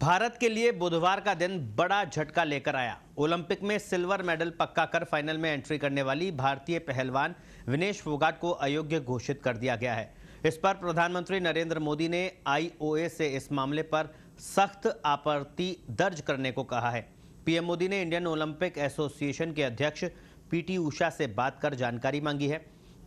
भारत के लिए बुधवार का दिन बड़ा झटका लेकर आया ओलंपिक में सिल्वर मेडल पक्का कर फाइनल में एंट्री करने वाली भारतीय पहलवान विनेश फोगाट को अयोग्य घोषित कर दिया गया है इस पर प्रधानमंत्री नरेंद्र मोदी ने आईओए से इस मामले पर सख्त आपत्ति दर्ज करने को कहा है पीएम मोदी ने इंडियन ओलंपिक एसोसिएशन के अध्यक्ष पीटी उषा से बात कर जानकारी मांगी है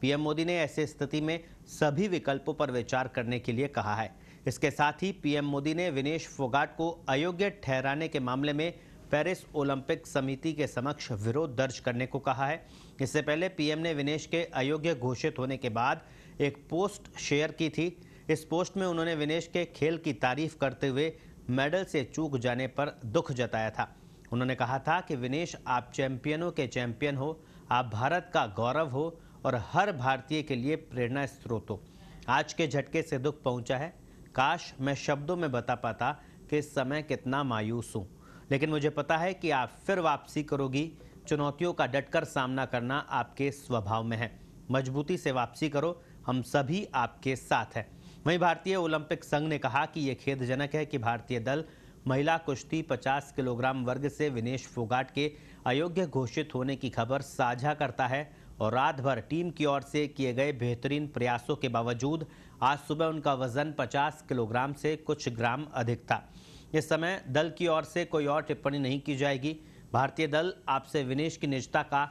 पीएम मोदी ने ऐसी स्थिति में सभी विकल्पों पर विचार करने के लिए कहा है इसके साथ ही पीएम मोदी ने विनेश फोगाट को अयोग्य ठहराने के मामले में पेरिस ओलंपिक समिति के समक्ष विरोध दर्ज करने को कहा है इससे पहले पीएम ने विनेश के अयोग्य घोषित होने के बाद एक पोस्ट शेयर की थी इस पोस्ट में उन्होंने विनेश के खेल की तारीफ करते हुए मेडल से चूक जाने पर दुख जताया था उन्होंने कहा था कि विनेश आप चैंपियनों के चैंपियन हो आप भारत का गौरव हो और हर भारतीय के लिए प्रेरणा स्रोत हो आज के झटके से दुख पहुंचा है काश मैं शब्दों में बता पाता कि इस समय कितना मायूस हूँ लेकिन मुझे पता है कि आप फिर वापसी करोगी चुनौतियों का डटकर सामना करना आपके स्वभाव में है मजबूती से वापसी करो हम सभी आपके साथ हैं वहीं भारतीय ओलंपिक संघ ने कहा कि ये खेदजनक है कि भारतीय दल महिला कुश्ती 50 किलोग्राम वर्ग से विनेश फोगाट के अयोग्य घोषित होने की खबर साझा करता है और रात भर टीम की ओर से किए गए बेहतरीन प्रयासों के बावजूद आज सुबह उनका वजन 50 किलोग्राम से कुछ ग्राम अधिक था इस समय दल की ओर से कोई और टिप्पणी नहीं की जाएगी भारतीय दल आपसे विनेश की निजता का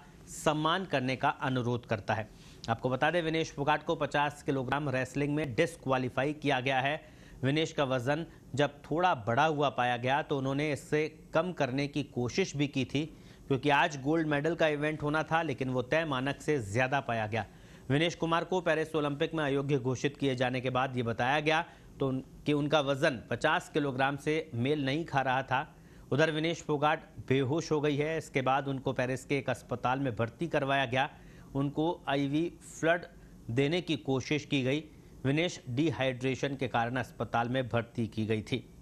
सम्मान करने का अनुरोध करता है आपको बता दें विनेश फोगाट को 50 किलोग्राम रेसलिंग में डिस्क्वालीफाई किया गया है विनेश का वजन जब थोड़ा बड़ा हुआ पाया गया तो उन्होंने इससे कम करने की कोशिश भी की थी क्योंकि आज गोल्ड मेडल का इवेंट होना था लेकिन वो तय मानक से ज़्यादा पाया गया विनेश कुमार को पेरिस ओलंपिक में अयोग्य घोषित किए जाने के बाद ये बताया गया तो कि उनका वजन 50 किलोग्राम से मेल नहीं खा रहा था उधर विनेश फोगाट बेहोश हो गई है इसके बाद उनको पेरिस के एक अस्पताल में भर्ती करवाया गया उनको आईवी फ्लड देने की कोशिश की गई विनेश डिहाइड्रेशन के कारण अस्पताल में भर्ती की गई थी